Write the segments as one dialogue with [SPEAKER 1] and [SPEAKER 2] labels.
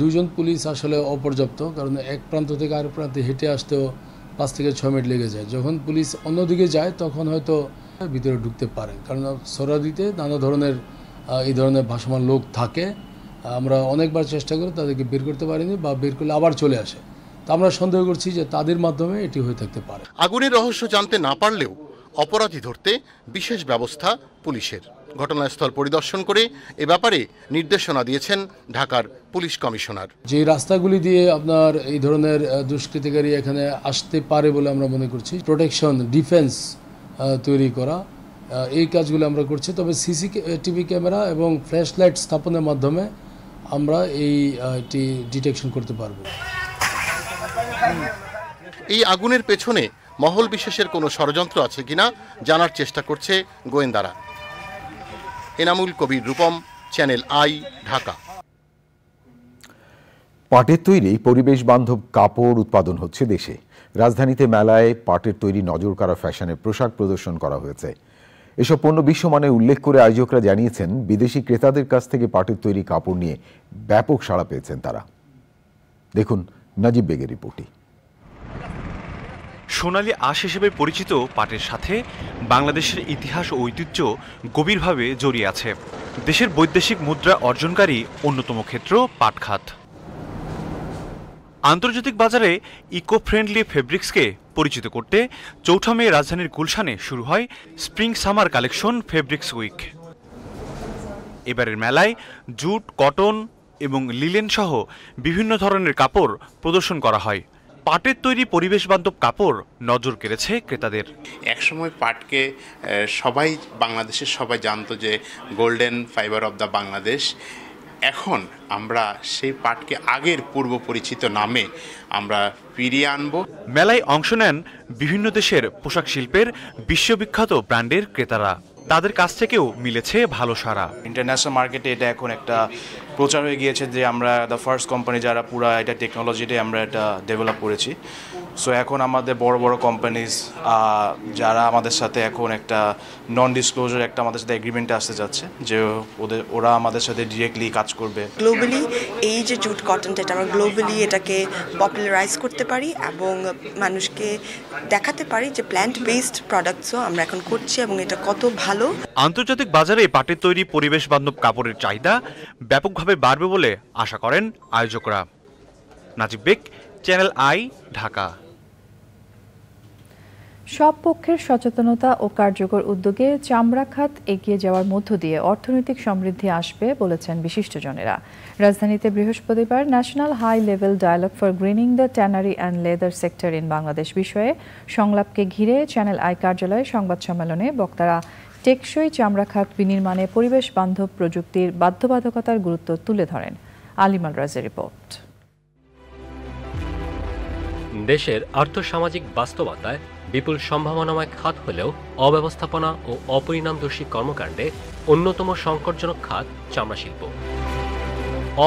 [SPEAKER 1] দুজন পুলিশ আসলে অপর্যাপ্ত কারণ এক প্রান্ত থেকে আর প্রান্তে হেঁটে আসতেও পাঁচ থেকে ছয় মিনিট লেগে যায় যখন পুলিশ অন্যদিকে যায় তখন হয়তো ভিতরে ঢুকতে পারে কারণ সরাদিতে নানা ধরনের এই ধরনের ভাসমান লোক থাকে আমরা অনেকবার চেষ্টা করে তাদেরকে বের করতে পারিনি বা বের করলে আবার চলে আসে তা আমরা সন্দেহ করছি যে তাদের মাধ্যমে এটি হয়ে থাকতে পারে
[SPEAKER 2] আগুনের রহস্য জানতে না পারলেও অপরাধী ধরতে বিশেষ ব্যবস্থা পুলিশের ঘটনাস্থল পরিদর্শন করে এ ব্যাপারে নির্দেশনা দিয়েছেন ঢাকার পুলিশ কমিশনার
[SPEAKER 1] যে রাস্তাগুলি দিয়ে আপনার এই ধরনের দুষ্কৃতিকারী এখানে আসতে পারে বলে আমরা মনে করছি প্রোটেকশন ডিফেন্স তৈরি করা এই কাজগুলো আমরা করছি তবে সিসি টিভি ক্যামেরা এবং ফ্ল্যাশ লাইট স্থাপনের মাধ্যমে আমরা এই এটি ডিটেকশন করতে পারব এই আগুনের পেছনে মহল বিশেষের কোনো ষড়যন্ত্র আছে কিনা জানার চেষ্টা করছে গোয়েন্দারা
[SPEAKER 2] এনামুল কবির রূপম চ্যানেল আই ঢাকা পাটের তৈরি পরিবেশ বান্ধব কাপড় উৎপাদন হচ্ছে দেশে রাজধানীতে মেলায় পাটের তৈরি নজর কারা ফ্যাশনের পোশাক প্রদর্শন করা হয়েছে এসব পণ্য বিশ্বমানে উল্লেখ করে আয়োজকরা জানিয়েছেন বিদেশি ক্রেতাদের কাছ থেকে পাটের তৈরি কাপড় নিয়ে ব্যাপক সাড়া পেয়েছেন তারা দেখুন নাজিব বেগের রিপোর্টটি
[SPEAKER 3] সোনালি আশ হিসেবে পরিচিত পাটের সাথে বাংলাদেশের ইতিহাস ও ঐতিহ্য গভীরভাবে জড়িয়ে আছে দেশের বৈদেশিক মুদ্রা অর্জনকারী অন্যতম ক্ষেত্র পাট খাত আন্তর্জাতিক বাজারে ইকো ফ্রেন্ডলি ফেব্রিক্সকে পরিচিত করতে চৌঠা মে রাজধানীর গুলশানে শুরু হয় spring summer collection fabrics week এবারের মেলায় জুট কটন এবং লিলেন সহ বিভিন্ন ধরনের কাপড় প্রদর্শন করা হয় পাটের তৈরি পরিবেশ বান্ধব কাপড় নজর কেড়েছে ক্রেতাদের একসময় পাটকে সবাই বাংলাদেশের সবাই জানতো যে golden fiber of the Bangladesh এখন আমরা সেই পাটকে আগের পূর্ব পরিচিত নামে আমরা ফিরিয়ে আনব মেলায় অংশ নেন বিভিন্ন দেশের পোশাক শিল্পের বিশ্ববিখ্যাত ব্র্যান্ডের ক্রেতারা তাদের কাছ থেকেও মিলেছে ভালো সারা ইন্টারন্যাশনাল মার্কেটে এটা এখন একটা প্রচার হয়ে গিয়েছে যে আমরা দ্য ফার্স্ট কোম্পানি যারা পুরা এটা টেকনোলজিতে আমরা এটা ডেভেলপ করেছি সো এখন আমাদের বড় বড় কোম্পানিজ যারা আমাদের সাথে এখন একটা নন ডিসক্লোজার একটা আমাদের সাথে এগ্রিমেন্টে আসতে যাচ্ছে যে ওদের ওরা আমাদের সাথে ডিরেক্টলি কাজ করবে
[SPEAKER 4] গ্লোবালি এই যে জুট কটনটা এটা আমরা গ্লোবালি এটাকে পপুলারাইজ করতে পারি এবং মানুষকে দেখাতে পারি যে প্ল্যান্ট বেসড প্রোডাক্টসও আমরা এখন করছি এবং এটা কত ভালো
[SPEAKER 3] আন্তর্জাতিক বাজারে পাটের তৈরি পরিবেশ বান্ধব কাপড়ের চাহিদা ব্যাপকভাবে বাড়বে বলে আশা করেন আয়োজকরা নাজিব বেক চ্যানেল আই ঢাকা
[SPEAKER 5] সব পক্ষের সচেতনতা ও কার্যকর উদ্যোগে চামড়া খাত এগিয়ে যাওয়ার মধ্য দিয়ে অর্থনৈতিক সমৃদ্ধি আসবে বলেছেন বিশিষ্টজনেরা রাজধানীতে বৃহস্পতিবার national high level dialogue for greening the tannery and leather sector in Bangladesh বিষয়ে সংলাপকে ঘিরে চ্যানেল আই কার্যালয়ে সংবাদ সম্মেলনে বক্তারা টেকসই চামড়া খাত বিনির্মাণে পরিবেশ বান্ধব প্রযুক্তির বাধ্যবাধকতার গুরুত্ব তুলে ধরেন আলিমাল রাজের রিপোর্ট
[SPEAKER 6] দেশের আর্থসামাজিক বাস্তবতায় বিপুল সম্ভাবনাময় খাত হলেও অব্যবস্থাপনা ও অপরিণামদর্শী কর্মকাণ্ডে অন্যতম সংকটজনক খাত চামড়া শিল্প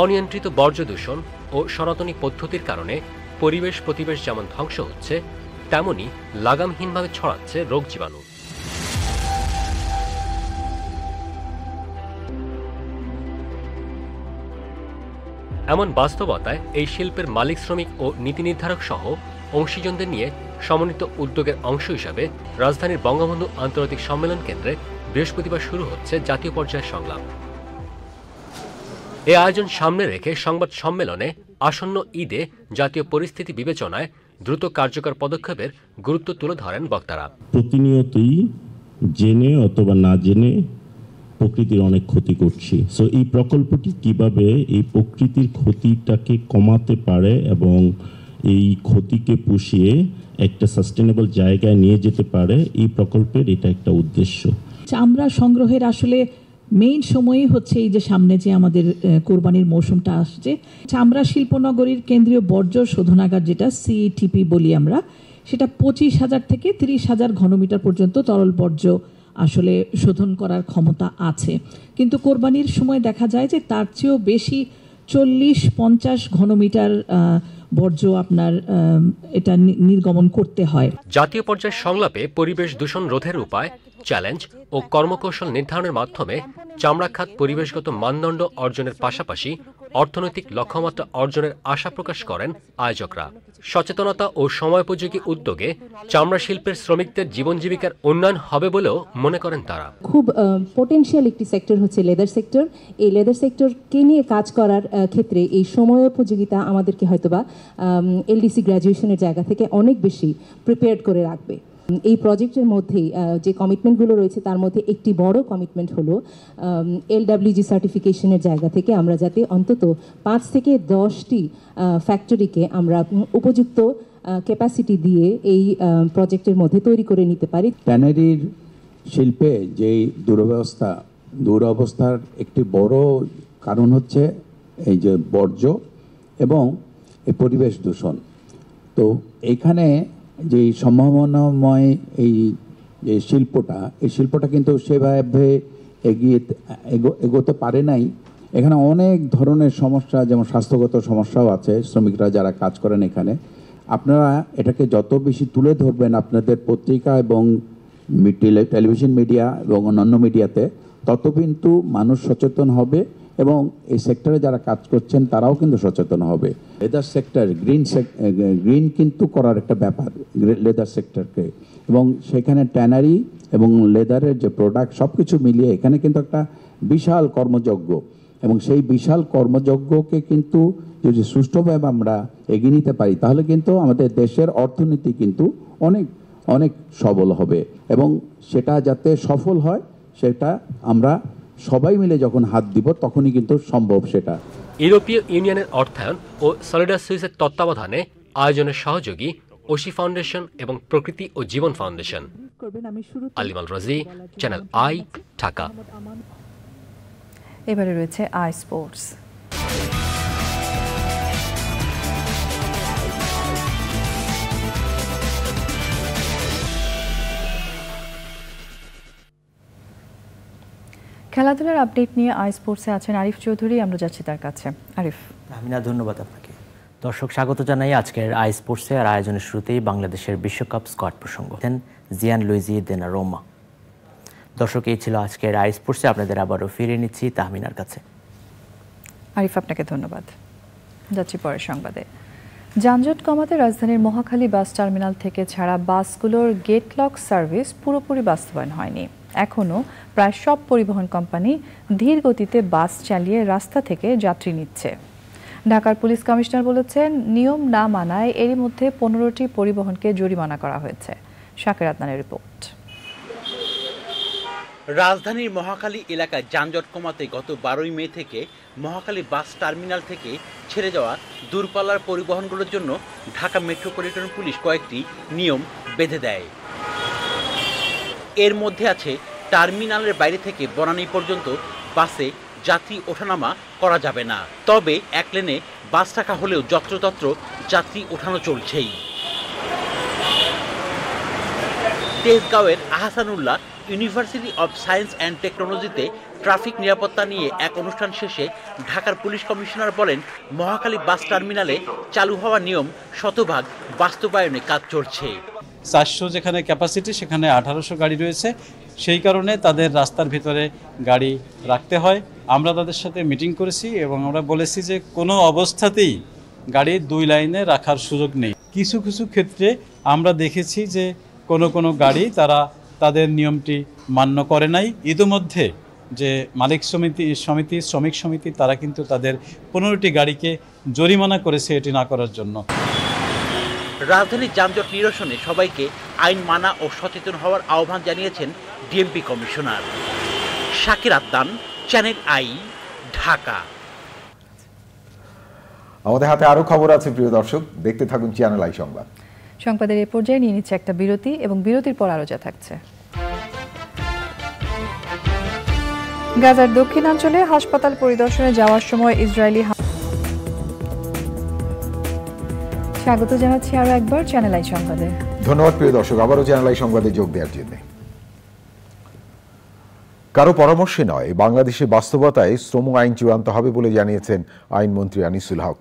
[SPEAKER 6] অনিয়ন্ত্রিত বর্জ্য দূষণ ও সনাতনী পদ্ধতির কারণে পরিবেশ প্রতিবেশ যেমন ধ্বংস হচ্ছে তেমনি লাগামহীনভাবে ছড়াচ্ছে রোগ জীবাণু এমন বাস্তবতায় এই শিল্পের মালিক শ্রমিক ও নীতি নির্ধারক সহ অংশীজনদের নিয়ে সমন্বিত উদ্যোগের অংশ হিসাবে রাজধানীর বঙ্গবন্ধু আন্তর্জাতিক সম্মেলন কেন্দ্রে বৃহস্পতিবার শুরু হচ্ছে জাতীয় পর্যায়ের সংলাপ এ আয়োজন সামনে রেখে সংবাদ সম্মেলনে আসন্ন ঈদে জাতীয় পরিস্থিতি বিবেচনায় দ্রুত কার্যকর পদক্ষেপের গুরুত্ব তুলে ধরেন বক্তারা
[SPEAKER 1] প্রতিনিয়তই জেনে অথবা না জেনে প্রকৃতির অনেক ক্ষতি করছি সো এই প্রকল্পটি কিভাবে এই প্রকৃতির ক্ষতিটাকে কমাতে পারে এবং এই ক্ষতিকে পুষিয়ে একটা সাস্টেনেবল জায়গায় নিয়ে যেতে পারে এই প্রকল্পের এটা একটা উদ্দেশ্য
[SPEAKER 4] চামড়া আচ্ছা, সংগ্রহের আসলে মেইন সময়ই হচ্ছে এই যে সামনে যে আমাদের কোরবানির মৌসুমটা আসছে চামড়া আচ্ছা, শিল্পনগরীর কেন্দ্রীয় বর্জ্য শোধনাগার যেটা সিটিপি e বলি আমরা সেটা পঁচিশ হাজার থেকে তিরিশ হাজার ঘনমিটার পর্যন্ত তরল বর্জ্য আসলে শোধন করার ক্ষমতা আছে কিন্তু কোরবানির সময় দেখা যায় যে তার চেয়েও বেশি চল্লিশ পঞ্চাশ ঘনমিটার বর্জ্য আপনার এটা নির্গমন করতে হয়
[SPEAKER 6] জাতীয় পর্যায়ে সংলাপে পরিবেশ দূষণ রোধের উপায় চ্যালেঞ্জ ও কর্মকৌশল নির্ধারণের মাধ্যমে চামড়া খাত পরিবেশগত মানদণ্ড অর্জনের পাশাপাশি অর্থনৈতিক লক্ষ্যমাত্রা অর্জনের আশা প্রকাশ করেন আয়োজকরা সচেতনতা ও সময়োপযোগী উদ্যোগে চামড়া শিল্পের শ্রমিকদের জীবন জীবিকার উন্নয়ন হবে বলেও মনে করেন তারা
[SPEAKER 4] খুব পটেন্সিয়াল একটি সেক্টর হচ্ছে লেদার সেক্টর এই লেদার সেক্টরকে নিয়ে কাজ করার ক্ষেত্রে এই সময়োপযোগিতা আমাদেরকে হয়তোবা এলডিসি গ্র্যাজুয়েশনের জায়গা থেকে অনেক বেশি প্রিপেয়ার্ড করে রাখবে এই প্রজেক্টের মধ্যেই যে কমিটমেন্টগুলো রয়েছে তার মধ্যে একটি বড় কমিটমেন্ট হলো এলডাব্লিউজি সার্টিফিকেশনের জায়গা থেকে আমরা যাতে অন্তত পাঁচ থেকে দশটি ফ্যাক্টরিকে আমরা উপযুক্ত ক্যাপাসিটি দিয়ে এই প্রজেক্টের মধ্যে তৈরি করে নিতে পারি
[SPEAKER 7] ট্যানারির শিল্পে যেই দুরবস্থা দুরবস্থার একটি বড় কারণ হচ্ছে এই যে বর্জ্য এবং এই পরিবেশ দূষণ তো এখানে যে সম্ভাবনাময় এই যে শিল্পটা এই শিল্পটা কিন্তু সেভাবে এগিয়ে এগোতে পারে নাই এখানে অনেক ধরনের সমস্যা যেমন স্বাস্থ্যগত সমস্যাও আছে শ্রমিকরা যারা কাজ করেন এখানে আপনারা এটাকে যত বেশি তুলে ধরবেন আপনাদের পত্রিকা এবং টেলিভিশন মিডিয়া এবং অন্যান্য মিডিয়াতে তত কিন্তু মানুষ সচেতন হবে এবং এই সেক্টরে যারা কাজ করছেন তারাও কিন্তু সচেতন হবে লেদার সেক্টর গ্রিন গ্রিন কিন্তু করার একটা ব্যাপার লেদার সেক্টরকে এবং সেখানে ট্যানারি এবং লেদারের যে প্রোডাক্ট সব কিছু মিলিয়ে এখানে কিন্তু একটা বিশাল কর্মযজ্ঞ এবং সেই বিশাল কর্মযজ্ঞকে কিন্তু যদি সুষ্ঠুভাবে আমরা এগিয়ে নিতে পারি তাহলে কিন্তু আমাদের দেশের অর্থনীতি কিন্তু অনেক অনেক সবল হবে এবং সেটা যাতে সফল হয় সেটা আমরা সবাই মিলে যখন হাত দিব তখনই কিন্তু সম্ভব সেটা
[SPEAKER 6] ইউরোপীয় ইউনিয়নের অর্থায়ন ও সলিডার সুইসের তত্ত্বাবধানে আয়োজনের সহযোগী ওশি ফাউন্ডেশন এবং প্রকৃতি ও জীবন ফাউন্ডেশন
[SPEAKER 4] আলিমাল রাজি চ্যানেল আই
[SPEAKER 6] ঢাকা
[SPEAKER 5] এবারে রয়েছে আই স্পোর্টস খেলাধুলার আপডেট নিয়ে আই স্পোর্টসে আছেন আরিফ চৌধুরী আমরা যাচ্ছি তার কাছে আরিফ
[SPEAKER 8] আমিনা ধন্যবাদ আপনাকে দর্শক স্বাগত জানাই আজকের আই স্পোর্টসে আর আয়োজনের শুরুতেই বাংলাদেশের বিশ্বকাপ স্কোয়াড প্রসঙ্গ জিয়ান লুইজি দেনা রোমা দর্শক এই ছিল আজকের আই স্পোর্টসে আপনাদের আবারও ফিরে নিচ্ছি তাহমিনার কাছে
[SPEAKER 5] আরিফ আপনাকে ধন্যবাদ যাচ্ছি পরের সংবাদে যানজট কমাতে রাজধানীর মহাখালী বাস টার্মিনাল থেকে ছাড়া বাসগুলোর গেট লক সার্ভিস পুরোপুরি বাস্তবায়ন হয়নি এখনও প্রায় সব পরিবহন কোম্পানি ধীর গতিতে বাস চালিয়ে রাস্তা থেকে যাত্রী নিচ্ছে ঢাকার পুলিশ কমিশনার বলেছেন নিয়ম না মানায় এরই মধ্যে পনেরোটি পরিবহনকে জরিমানা করা হয়েছে শাকের আদনানের রিপোর্ট
[SPEAKER 1] রাজধানীর মহাকালী এলাকায় যানজট কমাতে গত বারোই মে থেকে মহাকালী বাস টার্মিনাল থেকে ছেড়ে যাওয়া দূরপাল্লার পরিবহনগুলোর জন্য ঢাকা মেট্রোপলিটন পুলিশ কয়েকটি নিয়ম বেঁধে দেয় এর মধ্যে আছে টার্মিনালের বাইরে থেকে বনানী পর্যন্ত বাসে যাত্রী ওঠানামা করা যাবে না তবে এক লেনে বাস রাখা হলেও যত্রতত্র যাত্রী ওঠানো চলছেই তেজগাঁওয়ের Ahsanullah university of science and টেকনোলজিতে ট্রাফিক নিরাপত্তা নিয়ে এক অনুষ্ঠান শেষে ঢাকার পুলিশ কমিশনার বলেন মহাকালী বাস টার্মিনালে চালু হওয়া নিয়ম শতভাগ বাস্তবায়নে কাজ চলছে চারশো যেখানে ক্যাপাসিটি সেখানে আঠারোশো গাড়ি রয়েছে সেই কারণে তাদের রাস্তার ভিতরে গাড়ি রাখতে হয় আমরা তাদের সাথে মিটিং করেছি এবং আমরা বলেছি যে কোনো অবস্থাতেই গাড়ি দুই লাইনে রাখার সুযোগ নেই কিছু কিছু ক্ষেত্রে আমরা দেখেছি যে কোনো কোনো গাড়ি তারা তাদের নিয়মটি মান্য করে নাই ইতিমধ্যে যে মালিক সমিতি সমিতি শ্রমিক সমিতি তারা কিন্তু তাদের পনেরোটি গাড়িকে জরিমানা করেছে এটি না করার জন্য রাজধানীর যানজট নিরসনে সবাইকে আইন মানা ও সচেতন হওয়ার আহ্বান জানিয়েছেন DMP commissioner Shakir
[SPEAKER 5] Addan Channel
[SPEAKER 7] I Dhaka
[SPEAKER 2] আমাদের হাতে আরো খবর আছে প্রিয় দর্শক দেখতে থাকুন চ্যানেল আই সংবাদ
[SPEAKER 5] সংবাদের এ পর্যায়ে নিয়ে নিচ্ছে একটা বিরতি এবং বিরতির পর আরো যা থাকছে গাজার দক্ষিণাঞ্চলে হাসপাতাল পরিদর্শনে যাওয়ার সময় ইসরায়েলি স্বাগত জানাচ্ছি আরো একবার চ্যানেল আই সংবাদে
[SPEAKER 2] ধন্যবাদ প্রিয় দর্শক আবারও চ্যানেল আই সংবাদে যোগ দেওয়ার জন্য কারো পরামর্শে নয় বাংলাদেশে বাস্তবতায় শ্রম আইন চূড়ান্ত হবে বলে জানিয়েছেন আইনমন্ত্রী আনিসুল হক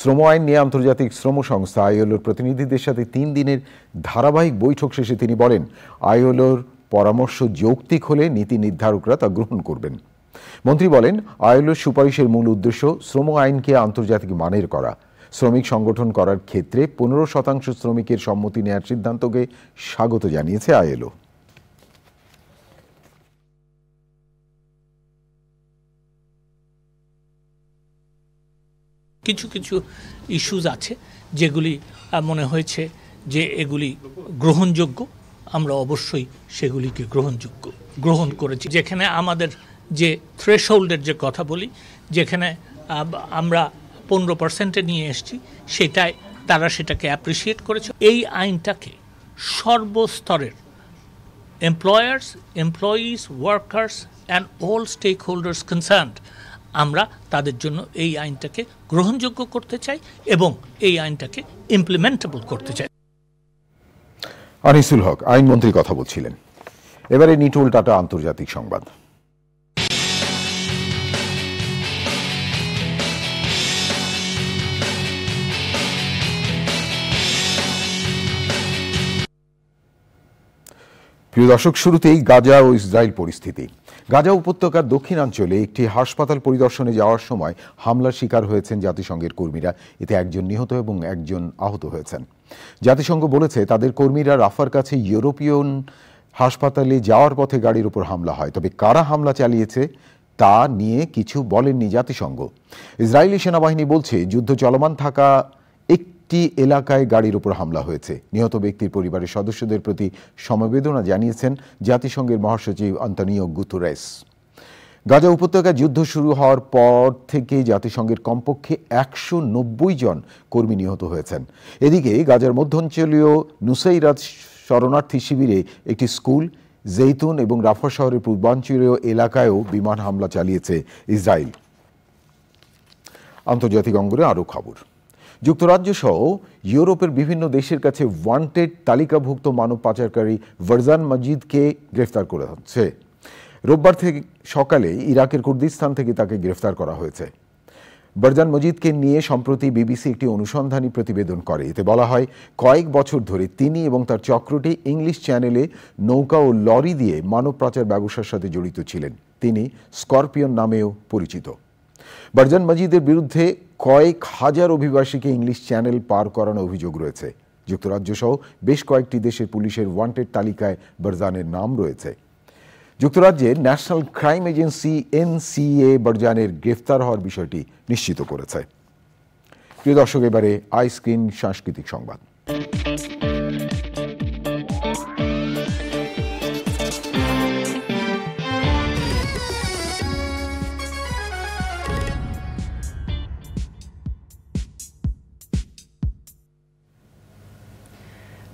[SPEAKER 2] শ্রম আইন নিয়ে আন্তর্জাতিক শ্রম সংস্থা আইএলওর প্রতিনিধিদের সাথে তিন দিনের ধারাবাহিক বৈঠক শেষে তিনি বলেন আইএলওর পরামর্শ যৌক্তিক হলে নীতি নির্ধারকরা তা গ্রহণ করবেন মন্ত্রী বলেন আইএলওর সুপারিশের মূল উদ্দেশ্য শ্রম আইনকে আন্তর্জাতিক মানের করা শ্রমিক সংগঠন করার ক্ষেত্রে পনেরো শতাংশ শ্রমিকের সম্মতি নেয়ার সিদ্ধান্তকে স্বাগত জানিয়েছে আইএলও
[SPEAKER 6] কিছু কিছু ইস্যুজ আছে যেগুলি মনে হয়েছে যে এগুলি গ্রহণযোগ্য আমরা অবশ্যই সেগুলিকে গ্রহণযোগ্য গ্রহণ করেছি যেখানে আমাদের যে থ্রেশহোল্ডের যে কথা বলি যেখানে আমরা পনেরো পার্সেন্টে নিয়ে এসছি সেটাই তারা সেটাকে অ্যাপ্রিসিয়েট করেছে এই আইনটাকে সর্বস্তরের employers employees workers and all stakeholders concern আমরা তাদের জন্য এই আইনটাকে গ্রহণযোগ্য করতে চাই এবং এই আইনটাকে ইমপ্লিমেন্টেবল করতে চাই
[SPEAKER 2] আনিসুল হক আইনমন্ত্রী কথা বলছিলেন এবারে নিটুল টাটা আন্তর্জাতিক সংবাদ প্রিয় দর্শক শুরুতেই গাজা ও ইসরায়েল পরিস্থিতি গাজা উপত্যকার দক্ষিণাঞ্চলে একটি হাসপাতাল পরিদর্শনে যাওয়ার সময় হামলার শিকার হয়েছেন জাতিসংঘের কর্মীরা এতে একজন নিহত এবং একজন আহত হয়েছেন জাতিসংঘ বলেছে তাদের কর্মীরা রাফার কাছে ইউরোপিয়ান হাসপাতালে যাওয়ার পথে গাড়ির উপর হামলা হয় তবে কারা হামলা চালিয়েছে তা নিয়ে কিছু বলেননি জাতিসংঘ ইসরায়েলি সেনাবাহিনী বলছে যুদ্ধ চলমান থাকা একটি এলাকায় গাড়ির উপর হামলা হয়েছে নিহত ব্যক্তির পরিবারের সদস্যদের প্রতি সমবেদনা জানিয়েছেন জাতিসংঘের মহাসচিব আন্তনিও গুতুরেস গাজা উপত্যকায় যুদ্ধ শুরু হওয়ার পর থেকে জাতিসংঘের কমপক্ষে একশো নব্বই জন কর্মী নিহত হয়েছেন এদিকে গাজার মধ্যাঞ্চলীয় নুসাইরাত শরণার্থী শিবিরে একটি স্কুল জেইতুন এবং রাফা শহরের পূর্বাঞ্চলীয় এলাকায়ও বিমান হামলা চালিয়েছে ইসরায়েল আন্তর্জাতিক অঙ্গনে আরও খবর যুক্তরাজ্য সহ ইউরোপের বিভিন্ন দেশের কাছে ওয়ান্টেড তালিকাভুক্ত মানব পাচারকারী ভারজান মজিদকে গ্রেফতার করা হচ্ছে রোববার থেকে সকালে ইরাকের কুর্দিস্তান থেকে তাকে গ্রেফতার করা হয়েছে বরজান মজিদকে নিয়ে সম্প্রতি বিবিসি একটি অনুসন্ধানী প্রতিবেদন করে এতে বলা হয় কয়েক বছর ধরে তিনি এবং তার চক্রটি ইংলিশ চ্যানেলে নৌকা ও লরি দিয়ে মানব পাচার ব্যবসার সাথে জড়িত ছিলেন তিনি স্করপিয়ন নামেও পরিচিত বারজান মজিদের বিরুদ্ধে কয়েক হাজার অভিবাসীকে ইংলিশ চ্যানেল পার করানো অভিযোগ রয়েছে যুক্তরাজ্য সহ বেশ কয়েকটি দেশের পুলিশের ওয়ান্টেড তালিকায় বারজানের নাম রয়েছে যুক্তরাজ্যে ন্যাশনাল ক্রাইম এজেন্সি এনসিএ বারজানের গ্রেফতার হওয়ার বিষয়টি নিশ্চিত করেছে প্রিয় দর্শক এবারে আইস্ক্রিন সাংস্কৃতিক সংবাদ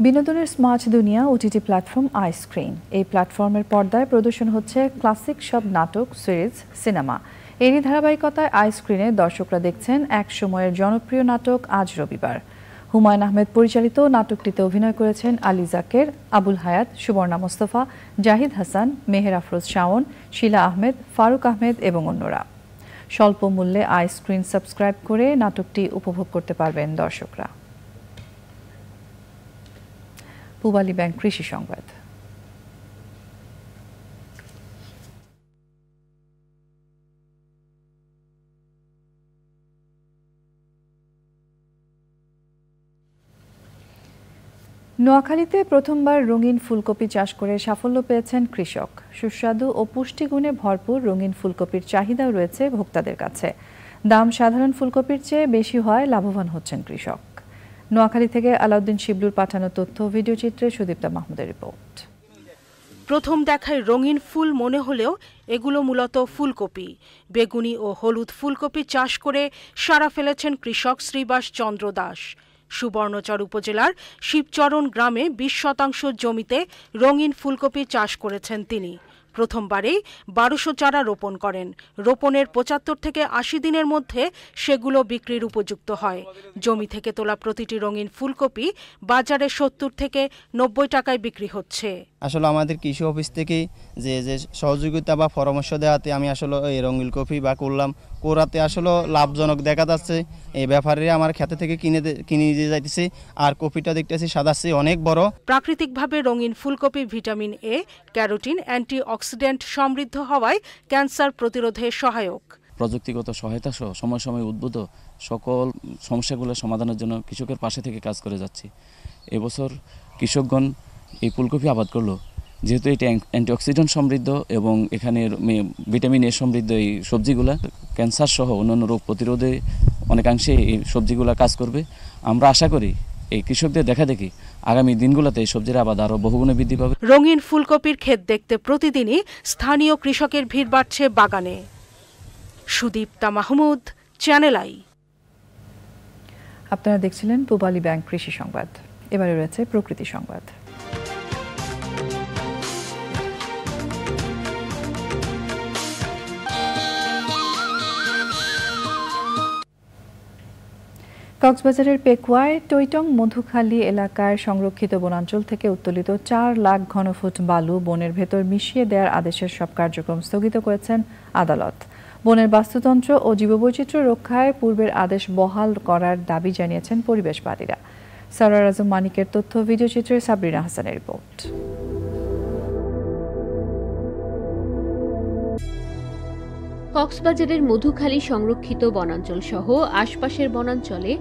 [SPEAKER 5] বিনোদনের স্মার্ট দুনিয়া ওটিটি প্ল্যাটফর্ম আইসক্রিন এই প্ল্যাটফর্মের পর্দায় প্রদর্শন হচ্ছে ক্লাসিক সব নাটক সিরিজ সিনেমা এরই ধারাবাহিকতায় আইসক্রিনে দর্শকরা দেখছেন এক সময়ের জনপ্রিয় নাটক আজ রবিবার হুমায়ুন আহমেদ পরিচালিত নাটকটিতে অভিনয় করেছেন আলী জাকের আবুল হায়াত সুবর্ণা মোস্তফা জাহিদ হাসান মেহের আফরোজ শাওন শিলা আহমেদ ফারুক আহমেদ এবং অন্যরা স্বল্প মূল্যে আইসক্রিন সাবস্ক্রাইব করে নাটকটি উপভোগ করতে পারবেন দর্শকরা পূবালী ব্যাংক কৃষি সংবাদ নোয়াখালীতে প্রথমবার রঙিন ফুলকপি চাষ করে সাফল্য পেয়েছেন কৃষক সুস্বাদু ও পুষ্টিগুণে ভরপুর রঙিন ফুলকপির চাহিদাও রয়েছে ভোক্তাদের কাছে দাম সাধারণ ফুলকপির চেয়ে বেশি হয় লাভবান হচ্ছেন কৃষক নোয়াখালী থেকে আলাউদ্দিন শিবলুর পাঠানো তথ্য ভিডিওচিত্রে সুদীপ্তা মাহমুদের রিপোর্ট
[SPEAKER 4] প্রথম দেখায় রঙিন ফুল মনে হলেও এগুলো মূলত ফুলকপি বেগুনি ও হলুদ ফুলকপি চাষ করে সারা ফেলেছেন কৃষক শ্রীবাস চন্দ্র দাস সুবর্ণচর উপজেলার শিবচরণ গ্রামে বিশ শতাংশ জমিতে রঙিন ফুলকপি চাষ করেছেন তিনি প্রথমবারেই বারোশো চারা রোপণ করেন রোপণের পঁচাত্তর থেকে আশি দিনের মধ্যে সেগুলো বিক্রির উপযুক্ত হয় জমি থেকে তোলা প্রতিটি রঙিন ফুলকপি বাজারে সত্তর থেকে নব্বই টাকায় বিক্রি হচ্ছে
[SPEAKER 8] আসলে আমাদের কৃষি অফিস থেকে যে যে সহযোগিতা বা পরামর্শ দেওয়াতে আমি আসলে এই রঙিল কফি বা করলাম কোরাতে আসলে লাভজনক দেখা যাচ্ছে এই ব্যাপারে আমার খেতে থেকে কিনে কিনে নিয়ে যাইতেছে আর কপিটা দেখতেছি সে অনেক বড়
[SPEAKER 4] প্রাকৃতিকভাবে রঙিন ফুলকপি ভিটামিন এ ক্যারোটিন অ্যান্টিঅক্সিডেন্ট সমৃদ্ধ হওয়ায় ক্যান্সার প্রতিরোধে সহায়ক
[SPEAKER 1] প্রযুক্তিগত সহায়তা সহ সময় সময় উদ্ভূত সকল সমস্যাগুলো সমাধানের জন্য কৃষকের পাশে থেকে কাজ করে যাচ্ছি এবছর কৃষকগণ এই ফুলকপি আবাদ করলো যেহেতু এটা অ্যান্টিঅক্সিডেন্ট সমৃদ্ধ এবং এখানে ভিটামিন এ সমৃদ্ধ এই সবজিগুলা ক্যান্সার সহ অন্যান্য রোগ প্রতিরোধে অনেকাংশে এই সবজিগুলা কাজ করবে আমরা আশা করি এই কৃষকদের দেখা দেখি আগামী দিনগুলোতে সবজির আবাদ আরও বহুগুণে বৃদ্ধি পাবে
[SPEAKER 4] রঙিন ফুলকপির ক্ষেত দেখতে প্রতিদিনই স্থানীয় কৃষকের ভিড় বাড়ছে বাগানে সুদীপ্তা মাহমুদ চ্যানেল আই
[SPEAKER 5] আপনারা দেখছিলেন পূবালী ব্যাংক কৃষি সংবাদ এবারে রয়েছে প্রকৃতি সংবাদ কক্সবাজারের পেকুয়ায় টৈটং মধুখালী এলাকার সংরক্ষিত বনাঞ্চল থেকে উত্তোলিত চার লাখ ঘনফুট বালু বনের ভেতর মিশিয়ে দেওয়ার আদেশের সব কার্যক্রম স্থগিত করেছেন আদালত বনের বাস্তুতন্ত্র ও জীববৈচিত্র্য রক্ষায় পূর্বের আদেশ বহাল করার দাবি জানিয়েছেন পরিবেশবাদীরা সারার আজম মানিকের তথ্য ভিডিওচিত্রে সাবরিনা হাসানের রিপোর্ট
[SPEAKER 9] কক্সবাজারের মধুখালী সংরক্ষিত বনাঞ্চল সহ আশপাশের বনাঞ্চলে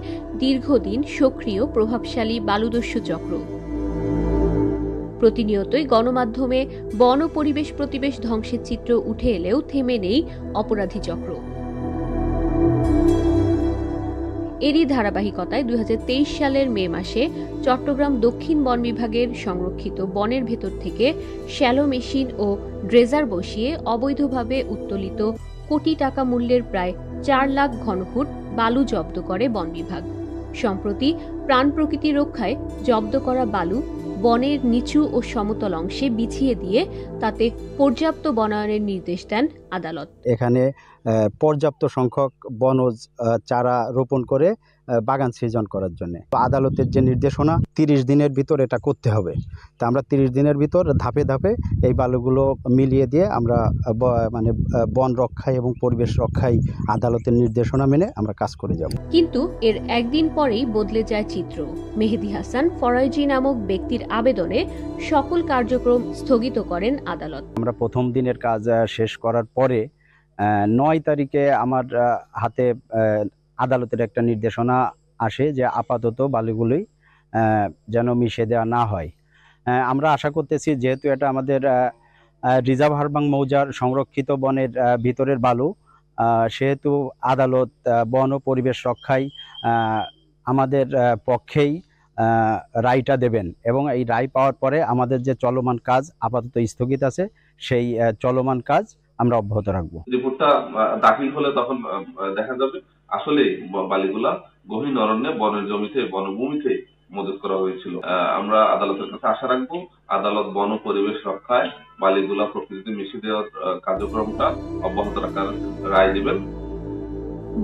[SPEAKER 9] দীর্ঘদিন সক্রিয় প্রভাবশালী বালুদস্যু চক্র প্রতিনিয়তই গণমাধ্যমে বন পরিবেশ প্রতিবেশ ধ্বংসের চিত্র উঠে এলেও থেমে নেই অপরাধী চক্র এরই ধারাবাহিকতায় দুই সালের মে মাসে চট্টগ্রাম দক্ষিণ বন বিভাগের সংরক্ষিত বনের ভেতর থেকে শ্যালো মেশিন ও ড্রেজার বসিয়ে অবৈধভাবে উত্তোলিত কোটি টাকা মূল্যের প্রায় চার লাখ ঘনফুট বালু জব্দ করে বন বিভাগ সম্প্রতি প্রাণ প্রকৃতি রক্ষায় জব্দ করা বালু বনের নিচু ও সমতল অংশে বিছিয়ে দিয়ে তাতে পর্যাপ্ত বনায়নের নির্দেশ দেন আদালত
[SPEAKER 8] এখানে পর্যাপ্ত সংখ্যক বনজ চারা রোপণ করে বাগান সৃজন করার জন্য আদালতের যে নির্দেশনা 30 দিনের ভিতর এটা করতে হবে তা আমরা 30 দিনের ভিতর ধাপে ধাপে এই বালুগুলো মিলিয়ে দিয়ে আমরা মানে বন রক্ষায় এবং পরিবেশ রক্ষায় আদালতের নির্দেশনা মেনে আমরা কাজ করে যাব
[SPEAKER 9] কিন্তু এর একদিন পরেই বদলে যায় চিত্র মেহেদি হাসান ফরাইজি নামক ব্যক্তির আবেদনে সকল কার্যক্রম স্থগিত করেন আদালত
[SPEAKER 8] আমরা প্রথম দিনের কাজ শেষ করার পরে নয় তারিখে আমার হাতে আদালতের একটা নির্দেশনা আসে যে আপাতত বালিগুলি যেন মিশে দেওয়া না হয় আমরা আশা করতেছি যেহেতু এটা আমাদের রিজার্ভ হারবাং মৌজার সংরক্ষিত বনের ভিতরের বালু সেহেতু আদালত বন ও পরিবেশ রক্ষায় আমাদের পক্ষেই রায়টা দেবেন এবং এই রায় পাওয়ার পরে আমাদের যে চলমান কাজ আপাতত স্থগিত আছে সেই চলমান কাজ আমরা অব্যাহত রাখবো
[SPEAKER 3] রিপোর্টটা দাখিল হলে তখন দেখা যাবে আসলে বালিগুলা গহীন অরণ্যে বনের জমিতে বনভূমিতে মজুত করা হয়েছিল আমরা আদালতের কাছে আশা রাখবো আদালত বন পরিবেশ রক্ষায় বালিগুলা প্রকৃতিতে মিশে দেওয়ার কার্যক্রমটা অব্যাহত রাখার রায় দেবেন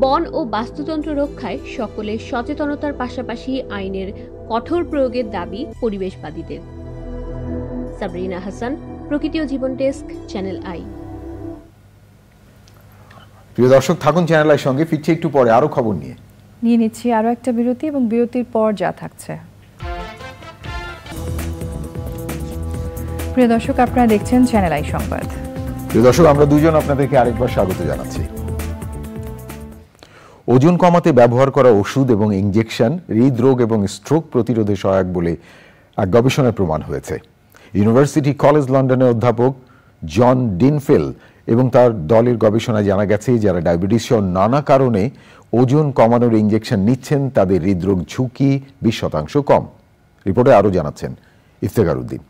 [SPEAKER 9] বন ও বাস্তুতন্ত্র রক্ষায় সকলের সচেতনতার পাশাপাশি আইনের কঠোর প্রয়োগের দাবি পরিবেশবাদীদের সাবরিনা হাসান প্রকৃতি ও জীবন ডেস্ক চ্যানেল আই
[SPEAKER 2] প্রিয় দর্শক থাকুন চ্যানেলের সঙ্গে ফিরছি একটু পরে আরো খবর নিয়ে
[SPEAKER 9] নিয়ে নিচ্ছি আরো
[SPEAKER 5] একটা বিরতি এবং বিরতির পর যা থাকছে প্রিয় দর্শক আপনারা দেখছেন চ্যানেল আই সংবাদ
[SPEAKER 2] প্রিয় দর্শক আমরা দুজন আপনাদেরকে আরেকবার স্বাগত জানাচ্ছি ওজন কমাতে ব্যবহার করা ওষুধ এবং ইঞ্জেকশন হৃদরোগ এবং স্ট্রোক প্রতিরোধে সহায়ক বলে এক গবেষণায় প্রমাণ হয়েছে ইউনিভার্সিটি কলেজ লন্ডনের অধ্যাপক জন ডিনফেল এবং তার দলের গবেষণায় জানা গেছে যারা ডায়াবেটিস সহ নানা কারণে ওজন কমানোর ইঞ্জেকশন নিচ্ছেন তাদের হৃদরোগ ঝুঁকি বিশ শতাংশ কম রিপোর্টে আরও জানাচ্ছেন ইফতেকার উদ্দিন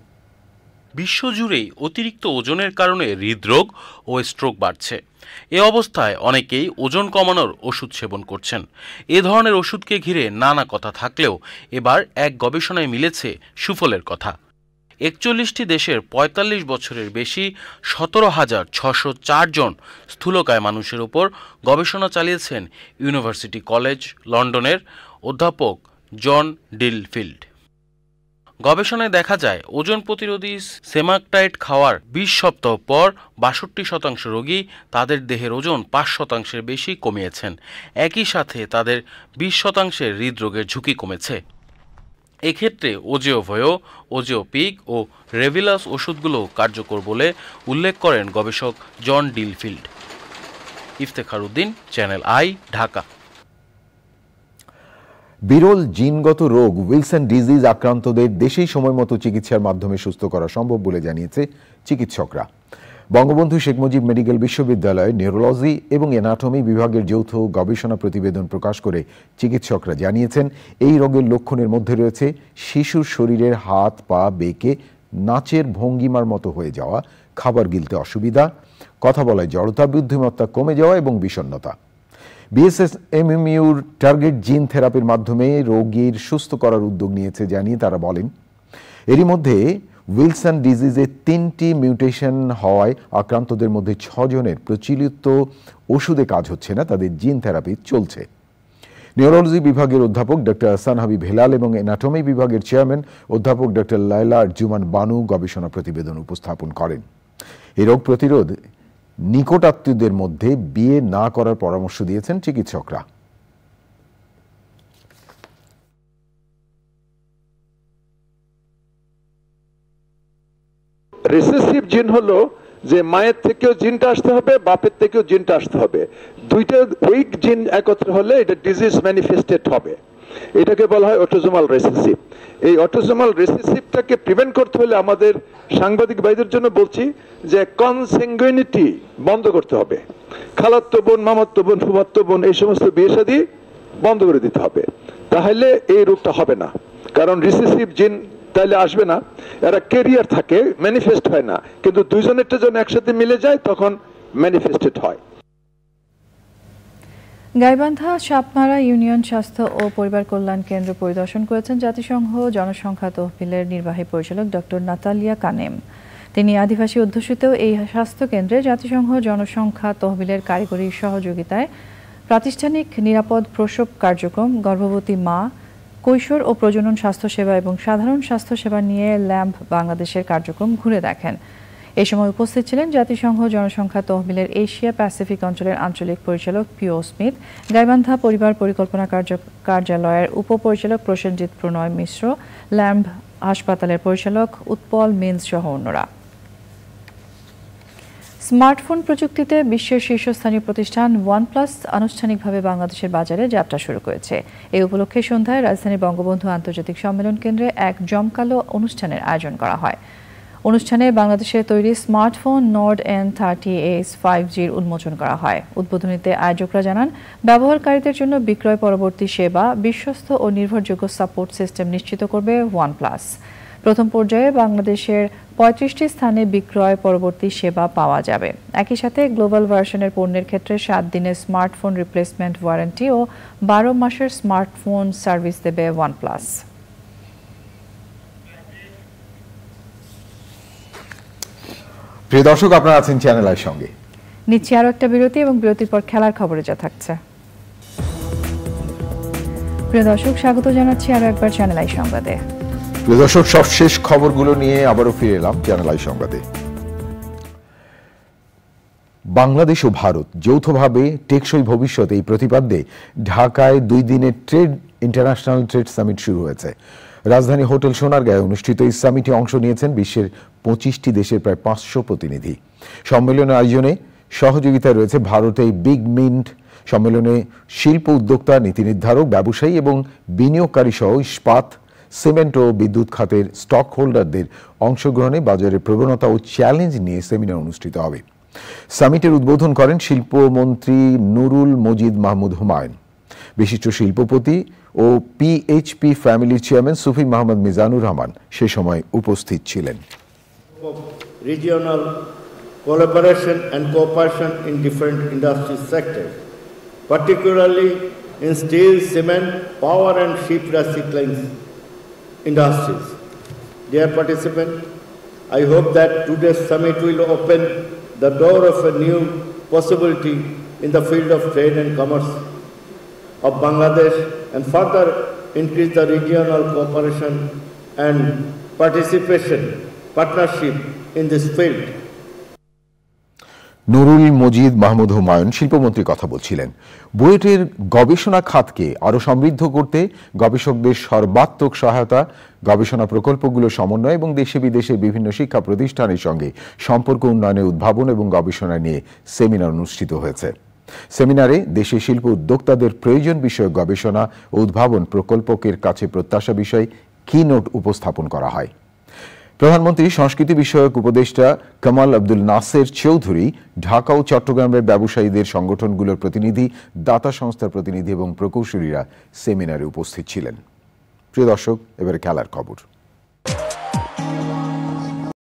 [SPEAKER 1] বিশ্বজুড়েই অতিরিক্ত ওজনের কারণে হৃদরোগ ও স্ট্রোক বাড়ছে এ অবস্থায় অনেকেই ওজন কমানোর ওষুধ সেবন করছেন এ ধরনের ওষুধকে ঘিরে নানা কথা থাকলেও এবার এক গবেষণায় মিলেছে সুফলের কথা একচল্লিশটি দেশের ৪৫ বছরের বেশি সতেরো হাজার ছশো জন স্থূলকায় মানুষের ওপর গবেষণা চালিয়েছেন ইউনিভার্সিটি কলেজ লন্ডনের অধ্যাপক জন ডিলফিল্ড গবেষণায় দেখা যায় ওজন প্রতিরোধী সেমাকটাইট খাওয়ার বিশ সপ্তাহ পর বাষট্টি শতাংশ রোগী তাদের দেহের ওজন পাঁচ শতাংশের বেশি কমিয়েছেন একই সাথে তাদের বিশ শতাংশের হৃদরোগের ঝুঁকি কমেছে এক্ষেত্রে ওজিও পিক ও রেভিলাস ওষুধগুলো কার্যকর বলে উল্লেখ করেন গবেষক John Dilfield Iftekhar Uddin Channel I Dhaka
[SPEAKER 2] বিরল জিনগত রোগ উইলসন ডিজিজ আক্রান্তদের দেশেই সময়মতো চিকিৎসার মাধ্যমে সুস্থ করা সম্ভব বলে জানিয়েছে চিকিৎসকরা বঙ্গবন্ধু শেখ মুজিব মেডিকেল বিশ্ববিদ্যালয়ে নিউরোলজি এবং এনাটমি বিভাগের যৌথ গবেষণা প্রতিবেদন প্রকাশ করে চিকিৎসকরা জানিয়েছেন এই রোগের লক্ষণের মধ্যে রয়েছে শিশুর শরীরের হাত পা বেঁকে নাচের ভঙ্গিমার মতো হয়ে যাওয়া খাবার গিলতে অসুবিধা কথা বলায় জড়তা বুদ্ধিমত্তা কমে যাওয়া এবং বিষণ্নতা এমএমইউর টার্গেট জিন থেরাপির মাধ্যমে রোগীর সুস্থ করার উদ্যোগ নিয়েছে জানিয়ে তারা বলেন এরই মধ্যে উইলসন ডিজিজে তিনটি মিউটেশন হওয়ায় আক্রান্তদের মধ্যে ছজনের প্রচলিত ওষুধে কাজ হচ্ছে না তাদের জিন থেরাপি চলছে নিউরোলজি বিভাগের অধ্যাপক ডক্টর আসান হাবিব ভেলাল এবং এনাটমি বিভাগের চেয়ারম্যান অধ্যাপক ডক্টর লায়লা জুমান বানু গবেষণা প্রতিবেদন উপস্থাপন করেন এ রোগ প্রতিরোধ নিকটাত্মীয়দের মধ্যে বিয়ে না করার পরামর্শ দিয়েছেন চিকিৎসকরা রিসেসিভ জিন হলো যে মায়ের থেকেও জিনটা আসতে হবে বাপের থেকেও জিনটা আসতে হবে দুইটা উইক জিন একত্রে হলে এটা ডিজিজ ম্যানিফেস্টেড হবে এটাকে বলা হয় অটোজোমাল রেসেসিভ এই অটোজোমাল রেসেসিভটাকে প্রিভেন্ট করতে হলে আমাদের সাংবাদিক ভাইদের জন্য বলছি যে কনসেঙ্গুইনিটি বন্ধ করতে হবে খালাত্ম বোন মামাত্ম বোন ফুমাত্ম বোন এই সমস্ত বিয়ে সাদী বন্ধ করে দিতে হবে তাহলে এই রোগটা হবে না কারণ রিসেসিভ জিন তাহলে আসবে না এরা কেরিয়ার থাকে ম্যানিফেস্ট হয় না কিন্তু দুইজনেরটা যখন একসাথে মিলে যায় তখন ম্যানিফেস্টেড হয়
[SPEAKER 5] গাইবান্ধা সাপমারা ইউনিয়ন স্বাস্থ্য ও পরিবার কল্যাণ কেন্দ্র পরিদর্শন করেছেন জাতিসংঘ জনসংখ্যা তহবিলের নির্বাহী পরিচালক ডক্টর নাতালিয়া কানেম তিনি আদিবাসী অধ্যুষিত এই স্বাস্থ্য কেন্দ্রে জাতিসংঘ জনসংখ্যা তহবিলের কারিগরি সহযোগিতায় প্রাতিষ্ঠানিক নিরাপদ প্রসব কার্যক্রম গর্ভবতী মা কৈশোর ও প্রজনন স্বাস্থ্যসেবা এবং সাধারণ স্বাস্থ্যসেবা নিয়ে ল্যাম্ব বাংলাদেশের কার্যক্রম ঘুরে দেখেন এ সময় উপস্থিত ছিলেন জাতিসংঘ জনসংখ্যা তহবিলের এশিয়া প্যাসিফিক অঞ্চলের আঞ্চলিক পরিচালক পিও স্মিথ গাইবান্ধা পরিবার পরিকল্পনা কার্যালয়ের উপপরিচালক প্রসেনজিৎ প্রণয় মিশ্র ল্যাম্ব হাসপাতালের পরিচালক উৎপল মিন্স সহ অন্যরা স্মার্টফোন প্রযুক্তিতে বিশ্বের শীর্ষস্থানীয় প্রতিষ্ঠান ওয়ানপ্লাস আনুষ্ঠানিকভাবে বাংলাদেশের বাজারে যাত্রা শুরু করেছে এই উপলক্ষে সন্ধ্যায় রাজধানীর বঙ্গবন্ধু আন্তর্জাতিক সম্মেলন কেন্দ্রে এক জমকালো অনুষ্ঠানের আয়োজন করা হয় অনুষ্ঠানে বাংলাদেশে তৈরি smartphone Nord N thirty S five জির উন্মোচন করা হয় উদ্বোধনীতে আয়োজকরা জানান ব্যবহারকারীদের জন্য বিক্রয় পরবর্তী সেবা বিশ্বস্ত ও নির্ভরযোগ্য সাপোর্ট সিস্টেম নিশ্চিত করবে ওয়ানপ্লাস প্লাস প্রথম পর্যায়ে বাংলাদেশের পঁয়ত্রিশটি স্থানে বিক্রয় পরবর্তী সেবা পাওয়া যাবে একই সাথে গ্লোবাল ভার্সনের পণ্যের ক্ষেত্রে সাত দিনের স্মার্টফোন রিপ্লেসমেন্ট ওয়ারেন্টি ও বারো মাসের স্মার্টফোন সার্ভিস দেবে ওয়ানপ্লাস
[SPEAKER 2] প্রিয় দর্শক আপনারা আছেন চ্যানেল আই সঙ্গে
[SPEAKER 5] নিচ্ছে আরও একটা বিরতি এবং বিরতির পর খেলার খবরে যা থাকছে প্রিয় দর্শক স্বাগত জানাচ্ছি আরো একবার চ্যানেল আই সংবাদে
[SPEAKER 2] প্রিয় দর্শক শেষ খবরগুলো নিয়ে আবারও ফিরে এলাম চ্যানেল আই সংবাদে বাংলাদেশ ও ভারত যৌথভাবে টেকসই ভবিষ্যতে এই প্রতিপাদ্যে ঢাকায় দুই দিনের ট্রেড ইন্টারন্যাশনাল ট্রেড সামিট শুরু হয়েছে রাজধানী হোটেল সোনারগাঁয়ে অনুষ্ঠিত এই সামিটে অংশ নিয়েছেন বিশ্বের পঁচিশটি দেশের প্রায় পাঁচশো প্রতিনিধি সম্মেলনের আয়োজনে সহযোগিতায় রয়েছে ভারতে বিগ মিন্ট সম্মেলনে শিল্প উদ্যোক্তা নীতি নির্ধারক ব্যবসায়ী এবং বিনিয়োগকারী সহ ইস্পাত সিমেন্ট ও বিদ্যুৎ খাতের স্টক হোল্ডারদের অংশগ্রহণে বাজারের প্রবণতা ও চ্যালেঞ্জ নিয়ে সেমিনার অনুষ্ঠিত হবে সামিটের উদ্বোধন করেন শিল্পমন্ত্রী নুরুল মজিদ মাহমুদ হুমায়ুন বিশিষ্ট শিল্পপতি ও পিএইচপি ফ্যামিলির চেয়ারম্যান সুফি মাহমুদ মিজানুর রহমান সে সময় উপস্থিত ছিলেন
[SPEAKER 1] regional collaboration and cooperation in different industry sectors, particularly in steel, cement, power and ship recycling industries. Dear participants, I hope that today's summit will open the door of a new possibility in the field of trade and commerce of Bangladesh and further increase the regional cooperation and participation, partnership in this field.
[SPEAKER 2] Nurul Majid Mahmud Humayun শিল্পমন্ত্রী কথা বলছিলেন বুয়েটের গবেষণা খাতকে আরও সমৃদ্ধ করতে গবেষকদের সর্বাত্মক সহায়তা গবেষণা প্রকল্পগুলো সমন্বয় এবং দেশে বিদেশের বিভিন্ন শিক্ষা প্রতিষ্ঠানের সঙ্গে সম্পর্ক উন্নয়নে উদ্ভাবন এবং গবেষণা নিয়ে সেমিনার অনুষ্ঠিত হয়েছে সেমিনারে দেশে শিল্প উদ্যোক্তাদের প্রয়োজন বিষয়ক গবেষণা ও উদ্ভাবন প্রকল্পকের কাছে প্রত্যাশা বিষয়ে কি নোট উপস্থাপন করা হয় প্রধানমন্ত্রী সংস্কৃতি বিষয়ক উপদেষ্টা কামাল আব্দুল নাসের চৌধুরী ঢাকা ও চট্টগ্রামের ব্যবসায়ীদের সংগঠনগুলোর প্রতিনিধি দাতা সংস্থার প্রতিনিধি এবং প্রকৌশলীরা সেমিনারে উপস্থিত ছিলেন প্রিয় দর্শক এবারে খেলার খবর